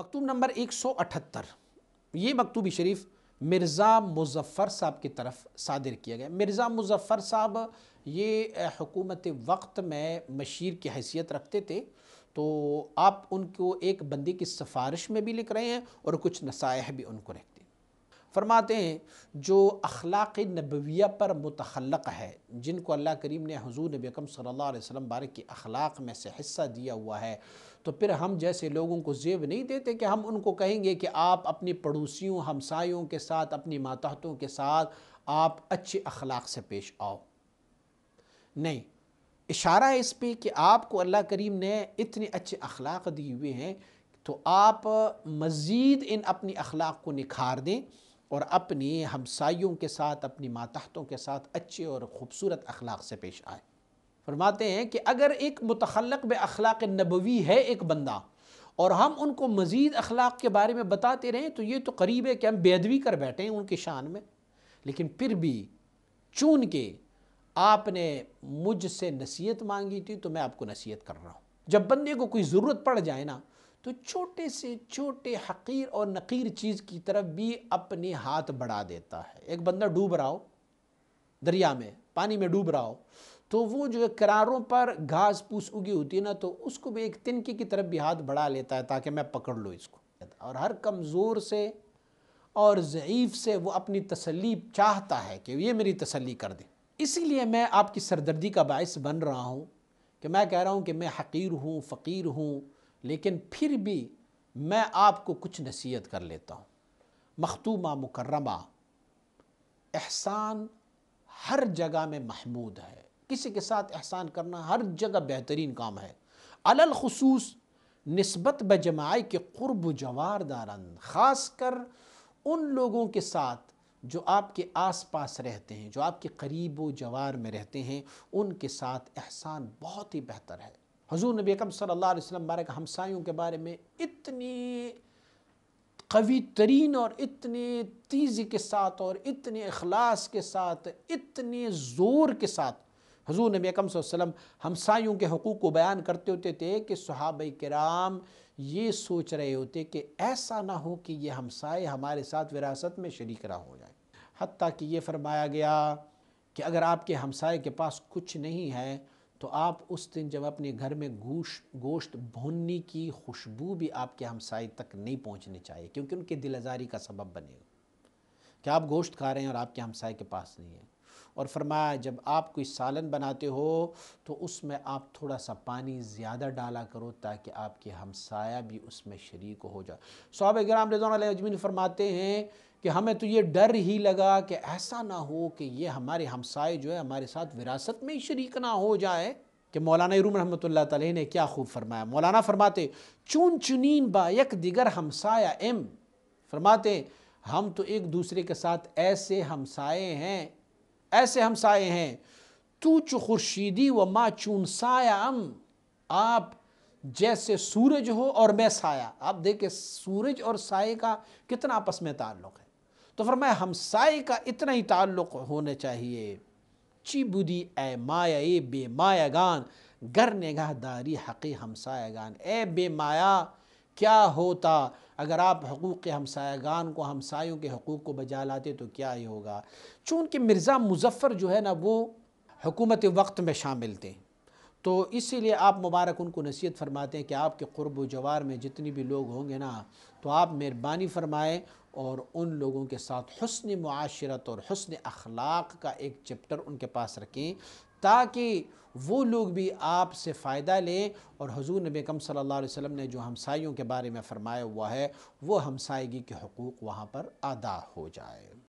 मकतूब number 178 ये मकतूब शरीफ मिर्ज़ा मुजफ़र साहब की तरफ सादिर किया गया मिर्ज़ा मुजफ़र साहब ये हुकूमत वक्त में मशीर की हैसियत रखते थे तो आप उनको एक बंदी की सिफारिश में भी लिख रहे हैं और कुछ नसायह भी उनको रखते फरमाते हैं जो अखलाक नबविया पर मुतखलक है जिनको अल्लाह करीम ने हजूर नबी अकम सल्लल्लाहु अलैहि अखलाक में से हिस्सा दिया हुआ है तो फिर हम जैसे लोगों को जेब नहीं देते कि हम उनको कहेंगे कि आप अपनी पड़ोसियों हमसायों के साथ अपनी माताहतों के साथ आप अच्छे अखलाक से पेश आओ नहीं इशारा है इस पर कि आपको अल्लाह करीम ने इतने अच्छे अखलाक दिए हुए हैं तो आप मज़ीद इन अपनी अखलाक को निखार दें और अपनी हमसायों के साथ अपनी मातहतों के साथ अच्छे और ख़ूबसूरत अखलाक से पेश आए फरमाते हैं कि अगर एक मुतखलक ब अखलाक नबवी है एक बंदा और हम उनको मज़ीद अखलाक के बारे में बताते रहें तो ये तो करीब है कि हम बेदवी कर बैठे हैं उनकी शान में लेकिन फिर भी चून के आपने मुझसे नसीहत मांगी थी तो मैं आपको नसीहत कर रहा हूँ जब बंदे को कोई ज़रूरत पड़ जाए ना तो छोटे से छोटे हकीर और नकीर चीज़ की तरफ भी अपने हाथ बढ़ा देता है एक बंदा डूब रहा हो दरिया में पानी में डूब रहा हो तो वो जो है करारों पर घास पूस उगी होती है ना तो उसको भी एक तिनकी की तरफ भी हाथ बढ़ा लेता है ताकि मैं पकड़ लूँ इसको और हर कमज़ोर से और ज़ीफ़ से वो अपनी तसली चाहता है कि ये मेरी तसली कर दे इसीलिए मैं आपकी सरदर्दी का बायस बन रहा हूँ कि मैं कह रहा हूँ कि मैं हकीर हूँ फ़कीर हूँ लेकिन फिर भी मैं आपको कुछ नसीहत कर लेता हूँ मखतूमा मुकर्रमा एहसान हर जगह में महमूद है किसी के साथ एहसान करना हर जगह बेहतरीन काम है अलखसूस नस्बत ब जमाई के क़ुरब जवार दारन ख़ास कर उन लोगों के साथ जो आपके आस पास रहते हैं जो आपके करीब व जवार में रहते हैं उनके साथ एहसान बहुत ही बेहतर है हजूर नबी अकम सल्ला बारे हमारे हमसायों के बारे में इतनी कवि तरीन और इतने तेज़ी के साथ और इतने अखलास के साथ इतने ज़ोर के साथ हजूर नबी अकम सल्लम हमसायों के हकूक़ को बयान करते होते थे कि सुहाब कराम ये सोच रहे होते कि ऐसा ना हो कि ये हमसाए हमारे साथ विरासत में शरीक ना हो जाए हती कि ये फरमाया गया कि अगर आपके हमसाए के पास कुछ नहीं है तो आप उस दिन जब अपने घर में गोश गोश्त भुनने की खुशबू भी आपके हमसाए तक नहीं पहुंचनी चाहिए क्योंकि उनके दिल आज़ारी का सबब बनेगा क्या आप गोश्त खा रहे हैं और आपके हमसाय के पास नहीं है और फरमाया जब आप कोई सालन बनाते हो तो उसमें आप थोड़ा सा पानी ज़्यादा डाला करो ताकि आपके हमसाया भी उसमें शरीक हो जाए सहाब ग्राम रजमिन फरमाते हैं कि हमें तो ये डर ही लगा कि ऐसा ना हो कि ये हमारे हमसाए जो है हमारे साथ विरासत में ही शरीक ना हो जाए कि मौलाना रूम रहमत तह ने क्या खूब फरमाया मौलाना फरमाते चुन चुनीन बायक दिगर हमसाया एम फरमाते हम तो एक दूसरे के साथ ऐसे हमसाए हैं ऐसे हम साए हैं तू चु खुर्शीदी व माँ चून साया अम आप जैसे सूरज हो और मैं साया आप देखे सूरज और साय का कितना आपस में ताल्लुक़ है तो फरमाया हम साय का इतना ही ताल्लुक़ होने चाहिए चिबुदी ए माया ए बे माया गान गर निगाहदारी हक़ी गान ए बे माया क्या होता अगर आप हकूक़ के हमसायागान को हमसायों के हकूक़ को बजा लाते तो क्या ही होगा चूँकि मिर्ज़ा मुजफ़र जो है ना वो हुकूमत वक्त में शामिल थे तो इसीलिए आप मुबारक उनको नसीहत फरमाते हैं कि आपके क़ुरब जवार में जितनी भी लोग होंगे ना तो आप मेहरबानी फरमाएँ और उन लोगों के साथ हसन माशरत और हसन अखलाक का एक चैप्टर उनके पास रखें ताकि वो लोग भी आपसे फ़ायदा लें और हजूर नबी कम सल्लल्लाहु अलैहि वसल्लम ने जो हमसायों के बारे में फ़रमाया हुआ है वो हमसायगी के हकूक़ वहाँ पर अदा हो जाए